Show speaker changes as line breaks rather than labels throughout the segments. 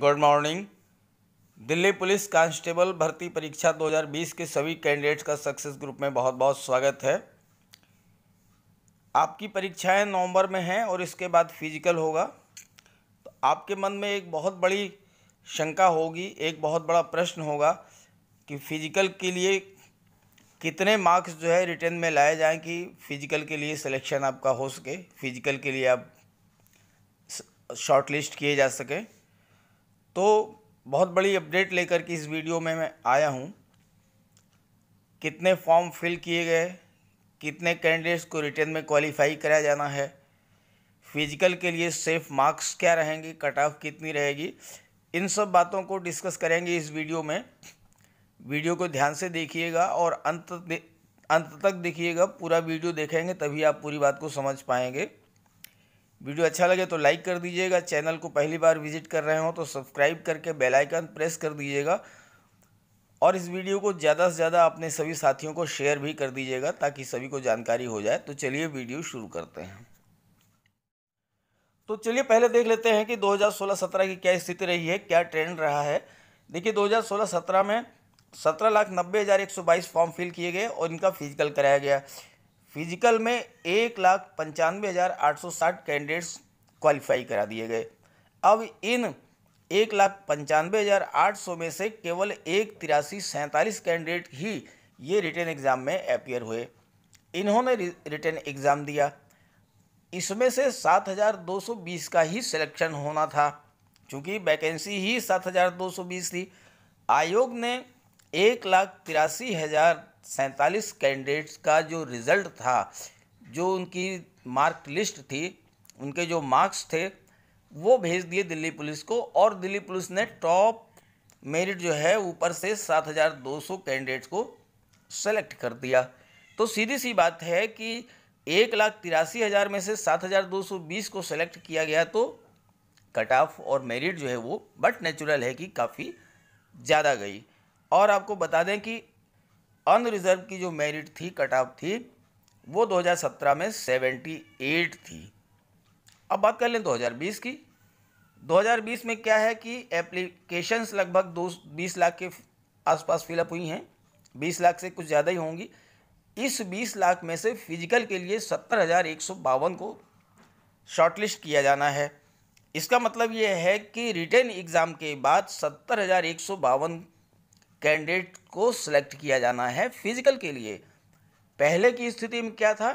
good morning Delhi police constable भर्ती परीक्षा 2020 के सभी कैंडिडेट्स का सक्सेस ग्रुप में बहुत बहुत स्वागत है आपकी परीक्षाएं नवंबर में हैं और इसके बाद फिजिकल होगा तो आपके मन में एक बहुत बड़ी शंका होगी एक बहुत बड़ा प्रश्न होगा कि फिजिकल के लिए कितने मार्क्स जो है रिटर्न में लाए जाएँ कि फ़िजिकल के लिए सिलेक्शन आपका हो सके फिजिकल के लिए आप शॉर्ट लिस्ट किए जा सकें तो बहुत बड़ी अपडेट लेकर के इस वीडियो में मैं आया हूँ कितने फॉर्म फिल किए गए कितने कैंडिडेट्स को रिटर्न में क्वालिफाई कराया जाना है फिजिकल के लिए सेफ मार्क्स क्या रहेंगे कट ऑफ कितनी रहेगी इन सब बातों को डिस्कस करेंगे इस वीडियो में वीडियो को ध्यान से देखिएगा और अंत अंत तक देखिएगा पूरा वीडियो देखेंगे तभी आप पूरी बात को समझ पाएंगे वीडियो अच्छा लगे तो लाइक कर दीजिएगा चैनल को पहली बार विजिट कर रहे हो तो सब्सक्राइब करके बेल आइकन प्रेस कर दीजिएगा और इस वीडियो को ज़्यादा से ज़्यादा अपने सभी साथियों को शेयर भी कर दीजिएगा ताकि सभी को जानकारी हो जाए तो चलिए वीडियो शुरू करते हैं तो चलिए पहले देख लेते हैं कि 2016-17 की क्या स्थिति रही है क्या ट्रेंड रहा है देखिए 2016-17 में सत्रह लाख नब्बे हज़ार एक सौ बाईस फॉर्म फिल किए गए और इनका फिजिकल कराया गया फिजिकल में एक लाख पंचानवे हज़ार आठ सौ साठ कैंडिडेट्स क्वालिफाई करा दिए गए अब इन एक लाख पंचानवे हज़ार आठ सौ में से केवल एक तिरासी सैंतालीस कैंडिडेट ही ये रिटर्न एग्ज़ाम में अपियर हुए इन्होंने रिटर्न एग्ज़ाम दिया इसमें से सात हज़ार दो सौ बीस का ही सिलेक्शन होना था क्योंकि वैकेंसी ही सात हज़ार दो सौ बीस थी आयोग ने एक लाख तिरासी हज़ार सैंतालीस कैंडिडेट्स का जो रिज़ल्ट था जो उनकी मार्क लिस्ट थी उनके जो मार्क्स थे वो भेज दिए दिल्ली पुलिस को और दिल्ली पुलिस ने टॉप मेरिट जो है ऊपर से 7,200 कैंडिडेट्स को सेलेक्ट कर दिया तो सीधी सी बात है कि एक लाख तिरासी हज़ार में से 7,220 को सेलेक्ट किया गया तो कट ऑफ और मेरिट जो है वो बट नेचुरल है कि काफ़ी ज़्यादा गई और आपको बता दें कि अनरिजर्व की जो मेरिट थी कट ऑफ थी वो 2017 में 78 थी अब बात कर लें 2020 की 2020 में क्या है कि एप्लीकेशंस लगभग दो बीस लाख के आसपास फिलअप हुई हैं 20 लाख से कुछ ज़्यादा ही होंगी इस 20 लाख में से फिजिकल के लिए सत्तर हज़ार एक सौ बावन को शॉर्टलिस्ट किया जाना है इसका मतलब ये है कि रिटर्न एग्ज़ाम के बाद सत्तर हज़ार एक सौ बावन कैंडिडेट को सिलेक्ट किया जाना है फिजिकल के लिए पहले की स्थिति में क्या था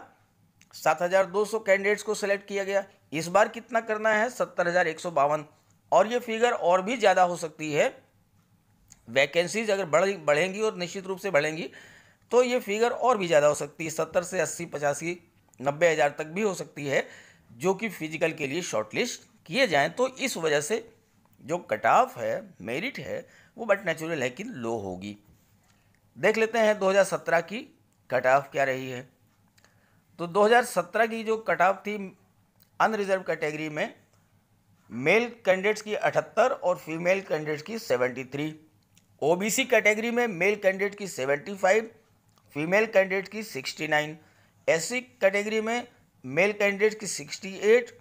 7,200 कैंडिडेट्स को सिलेक्ट किया गया इस बार कितना करना है सत्तर और ये फिगर और भी ज़्यादा हो सकती है वैकेंसीज अगर बढ़ बढ़ेंगी और निश्चित रूप से बढ़ेंगी तो ये फिगर और भी ज़्यादा हो सकती है सत्तर से अस्सी पचासी नब्बे हज़ार तक भी हो सकती है जो कि फिजिकल के लिए शॉर्टलिस्ट किए जाएं तो इस वजह से जो कट ऑफ है मेरिट है वो बट नेचुरल है कि लो होगी देख लेते हैं 2017 की कट ऑफ क्या रही है तो 2017 की जो कट ऑफ थी अनरिजर्व कैटेगरी में मेल कैंडिडेट्स की 78 और फीमेल कैंडिडेट्स की 73 ओबीसी कैटेगरी में मेल कैंडिडेट की 75 फीमेल कैंडिडेट की 69 एससी कैटेगरी में मेल कैंडिडेट की 68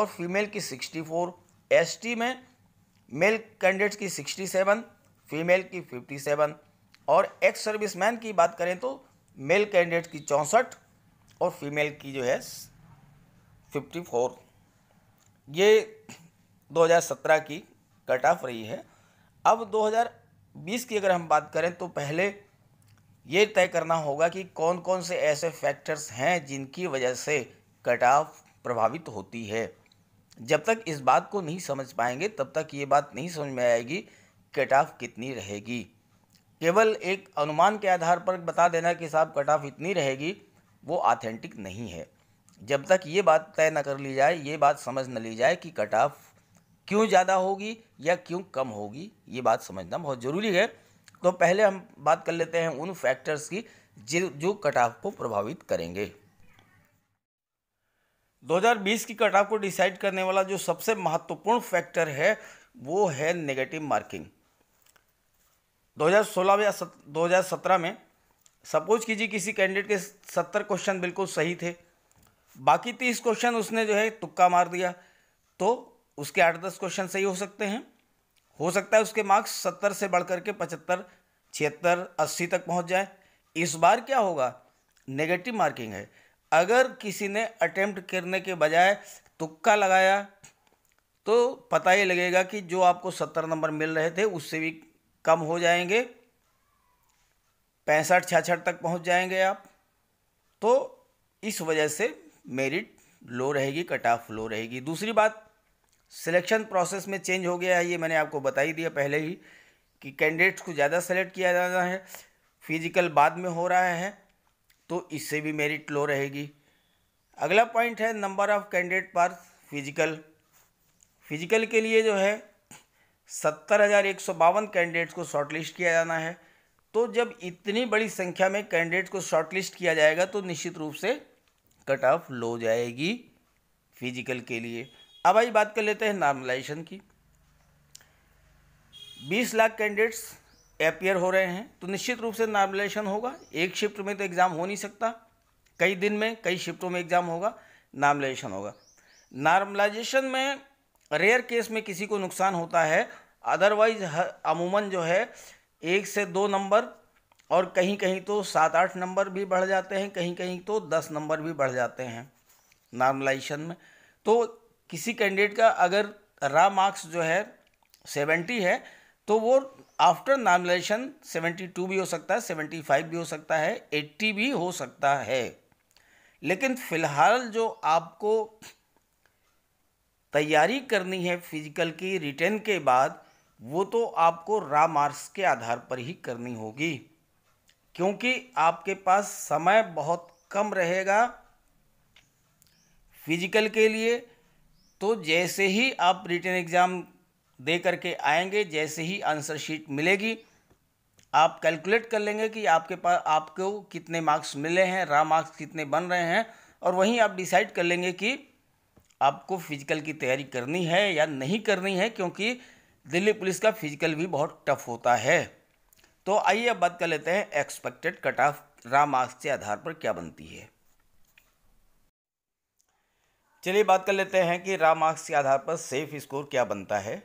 और फीमेल की 64 एसटी में मेल कैंडिडेट्स की 67, फीमेल की 57 और एक्स सर्विसमैन की बात करें तो मेल कैंडिडेट्स की चौंसठ और फीमेल की जो है 54 ये 2017 की कट ऑफ रही है अब 2020 की अगर हम बात करें तो पहले ये तय करना होगा कि कौन कौन से ऐसे फैक्टर्स हैं जिनकी वजह से कट ऑफ प्रभावित होती है जब तक इस बात को नहीं समझ पाएंगे तब तक ये बात नहीं समझ में आएगी कट ऑफ कितनी रहेगी केवल एक अनुमान के आधार पर बता देना कि साहब कट ऑफ इतनी रहेगी वो ऑथेंटिक नहीं है जब तक ये बात तय न कर ली जाए ये बात समझ न ली जाए कि कट ऑफ क्यों ज़्यादा होगी या क्यों कम होगी ये बात समझना बहुत ज़रूरी है तो पहले हम बात कर लेते हैं उन फैक्टर्स की जो जो कट ऑफ को प्रभावित करेंगे 2020 की कटाव को डिसाइड करने वाला जो सबसे महत्वपूर्ण फैक्टर है वो है नेगेटिव मार्किंग 2016 या 2017 में सपोज कीजिए किसी कैंडिडेट के 70 क्वेश्चन बिल्कुल सही थे बाकी 30 क्वेश्चन उसने जो है तुक्का मार दिया तो उसके आठ दस क्वेश्चन सही हो सकते हैं हो सकता है उसके मार्क्स सत्तर से बढ़ करके पचहत्तर छिहत्तर अस्सी तक पहुंच जाए इस बार क्या होगा नेगेटिव मार्किंग है अगर किसी ने अटेम्प्ट करने के बजाय तुक्का लगाया तो पता ही लगेगा कि जो आपको सत्तर नंबर मिल रहे थे उससे भी कम हो जाएंगे पैंसठ छाछठ तक पहुंच जाएंगे आप तो इस वजह से मेरिट लो रहेगी कट ऑफ लो रहेगी दूसरी बात सिलेक्शन प्रोसेस में चेंज हो गया है ये मैंने आपको बता ही दिया पहले ही कि कैंडिडेट्स को ज़्यादा सेलेक्ट किया जाना है फिजिकल बाद में हो रहा है तो इससे भी मेरिट लो रहेगी अगला पॉइंट है नंबर ऑफ कैंडिडेट पर फिजिकल फिजिकल के लिए जो है सत्तर हज़ार एक सौ बावन कैंडिडेट्स को शॉर्टलिस्ट किया जाना है तो जब इतनी बड़ी संख्या में कैंडिडेट्स को शॉर्टलिस्ट किया जाएगा तो निश्चित रूप से कट ऑफ लो जाएगी फिजिकल के लिए अब आई बात कर लेते हैं नॉर्मलाइजेशन की बीस लाख कैंडिडेट्स अपियर हो रहे हैं तो निश्चित रूप से नॉमिनेशन होगा एक शिफ्ट में तो एग्ज़ाम हो नहीं सकता कई दिन में कई शिफ्टों में एग्ज़ाम होगा नॉर्मलाइजेशन होगा नॉर्मलाइजेशन में रेयर केस में किसी को नुकसान होता है अदरवाइज अमूमन जो है एक से दो नंबर और कहीं कहीं तो सात आठ नंबर भी बढ़ जाते हैं कहीं कहीं तो दस नंबर भी बढ़ जाते हैं नॉर्मलाइजेशन में तो किसी कैंडिडेट का अगर रा मार्क्स जो है सेवेंटी है तो वो आफ्टर नॉमिनेशन 72 भी हो सकता है 75 भी हो सकता है 80 भी हो सकता है लेकिन फ़िलहाल जो आपको तैयारी करनी है फिजिकल की रिटर्न के बाद वो तो आपको रा मार्क्स के आधार पर ही करनी होगी क्योंकि आपके पास समय बहुत कम रहेगा फिजिकल के लिए तो जैसे ही आप रिटर्न एग्ज़ाम दे करके आएंगे जैसे ही आंसर शीट मिलेगी आप कैलकुलेट कर लेंगे कि आपके पास आपको कितने मार्क्स मिले हैं रा मार्क्स कितने बन रहे हैं और वहीं आप डिसाइड कर लेंगे कि आपको फिजिकल की तैयारी करनी है या नहीं करनी है क्योंकि दिल्ली पुलिस का फिजिकल भी बहुत टफ होता है तो आइए अब बात कर लेते हैं expected cut off raw marks के आधार पर क्या बनती है चलिए बात कर लेते हैं कि रा मार्क्स के आधार पर सेफ स्कोर क्या बनता है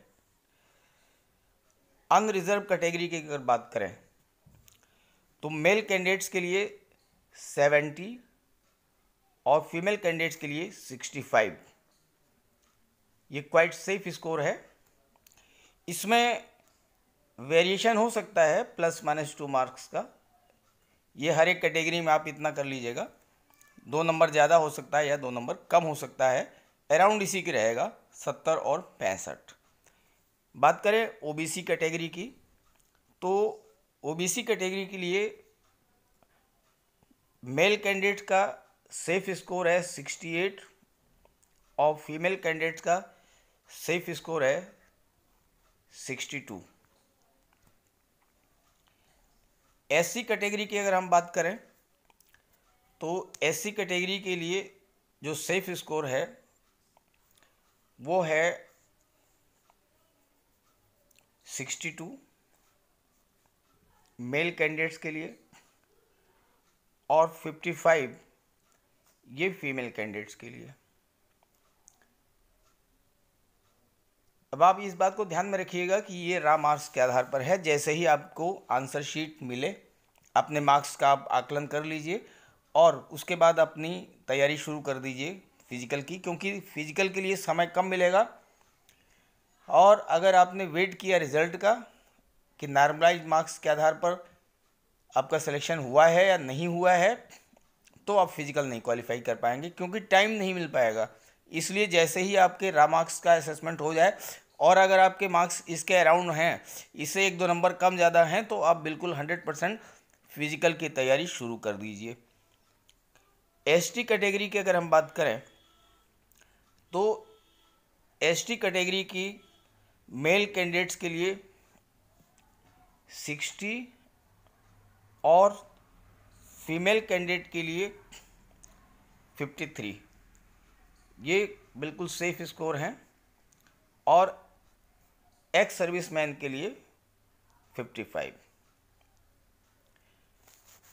अनरिजर्व कैटेगरी की अगर बात करें तो मेल कैंडिडेट्स के लिए सेवेंटी और फीमेल कैंडिडेट्स के लिए सिक्सटी फाइव ये क्वाइट सेफ स्कोर है इसमें वेरिएशन हो सकता है प्लस माइनस टू मार्क्स का ये हर एक कैटेगरी में आप इतना कर लीजिएगा दो नंबर ज़्यादा हो सकता है या दो नंबर कम हो सकता है अराउंड इसी की रहेगा सत्तर और पैंसठ बात करें ओबीसी कैटेगरी की तो ओबीसी कैटेगरी के लिए मेल कैंडिडेट का सेफ स्कोर है सिक्सटी एट और फीमेल कैंडिडेट का सेफ स्कोर है सिक्सटी टू एस कैटेगरी की अगर हम बात करें तो एस कैटेगरी के लिए जो सेफ स्कोर है वो है सिक्सटी टू मेल कैंडिडेट्स के लिए और फिफ्टी फाइव ये फीमेल कैंडिडेट्स के लिए अब आप इस बात को ध्यान में रखिएगा कि ये रा मार्क्स के आधार पर है जैसे ही आपको आंसर शीट मिले अपने मार्क्स का आप आकलन कर लीजिए और उसके बाद अपनी तैयारी शुरू कर दीजिए फिजिकल की क्योंकि फिजिकल के लिए समय कम मिलेगा और अगर आपने वेट किया रिज़ल्ट का कि नॉर्मलाइज मार्क्स के आधार पर आपका सिलेक्शन हुआ है या नहीं हुआ है तो आप फिज़िकल नहीं क्वालिफाई कर पाएंगे क्योंकि टाइम नहीं मिल पाएगा इसलिए जैसे ही आपके रा मार्क्स का असेसमेंट हो जाए और अगर आपके मार्क्स इसके अराउंड हैं इससे एक दो नंबर कम ज़्यादा हैं तो आप बिल्कुल हंड्रेड परसेंट फिज़िकल की तैयारी शुरू कर दीजिए एस टी कैटेगरी की अगर हम बात करें तो एस टी कैटेगरी की मेल कैंडिडेट्स के लिए सिक्सटी और फीमेल कैंडिडेट के लिए फिफ्टी थ्री ये बिल्कुल सेफ स्कोर हैं और एक्स सर्विस मैन के लिए फिफ्टी फाइव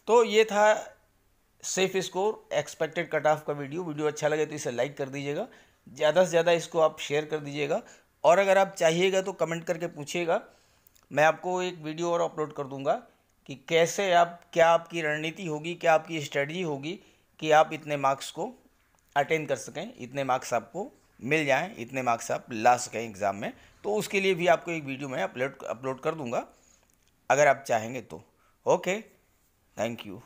तो ये था safe score expected cut off का वीडियो वीडियो अच्छा लगे तो इसे लाइक कर दीजिएगा ज़्यादा से ज़्यादा इसको आप शेयर कर दीजिएगा और अगर आप चाहिएगा तो कमेंट करके पूछिएगा मैं आपको एक वीडियो और अपलोड कर दूंगा कि कैसे आप क्या आपकी रणनीति होगी क्या आपकी स्ट्रेटजी होगी कि आप इतने मार्क्स को अटेंड कर सकें इतने मार्क्स आपको मिल जाएँ इतने मार्क्स आप ला सकें एग्ज़ाम में तो उसके लिए भी आपको एक वीडियो मैं अपलोड अपलोड कर दूँगा अगर आप चाहेंगे तो ओके थैंक यू